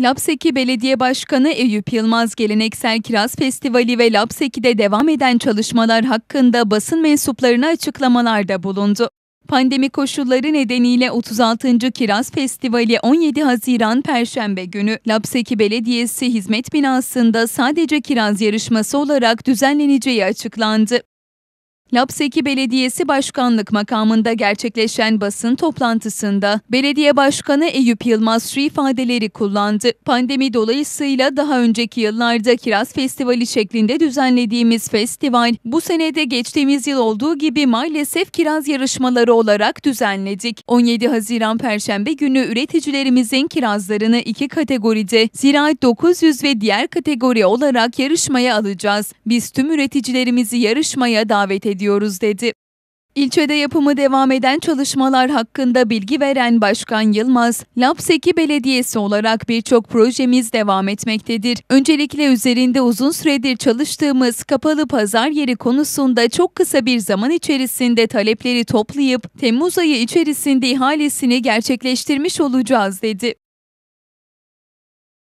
Lapseki Belediye Başkanı Eyüp Yılmaz Geleneksel Kiraz Festivali ve Lapseki'de devam eden çalışmalar hakkında basın mensuplarına açıklamalarda bulundu. Pandemi koşulları nedeniyle 36. Kiraz Festivali 17 Haziran Perşembe günü Lapseki Belediyesi Hizmet Binası'nda sadece kiraz yarışması olarak düzenleneceği açıklandı. Lapseki Belediyesi Başkanlık makamında gerçekleşen basın toplantısında Belediye Başkanı Eyüp Yılmaz şu ifadeleri kullandı. Pandemi dolayısıyla daha önceki yıllarda Kiraz Festivali şeklinde düzenlediğimiz festival bu senede geçtiğimiz yıl olduğu gibi maalesef kiraz yarışmaları olarak düzenledik. 17 Haziran Perşembe günü üreticilerimizin kirazlarını iki kategoride Ziraat 900 ve diğer kategori olarak yarışmaya alacağız. Biz tüm üreticilerimizi yarışmaya davet ediyoruz ediyoruz dedi. İlçede yapımı devam eden çalışmalar hakkında bilgi veren Başkan Yılmaz, Lapseki Belediyesi olarak birçok projemiz devam etmektedir. Öncelikle üzerinde uzun süredir çalıştığımız kapalı pazar yeri konusunda çok kısa bir zaman içerisinde talepleri toplayıp Temmuz ayı içerisinde ihalesini gerçekleştirmiş olacağız dedi.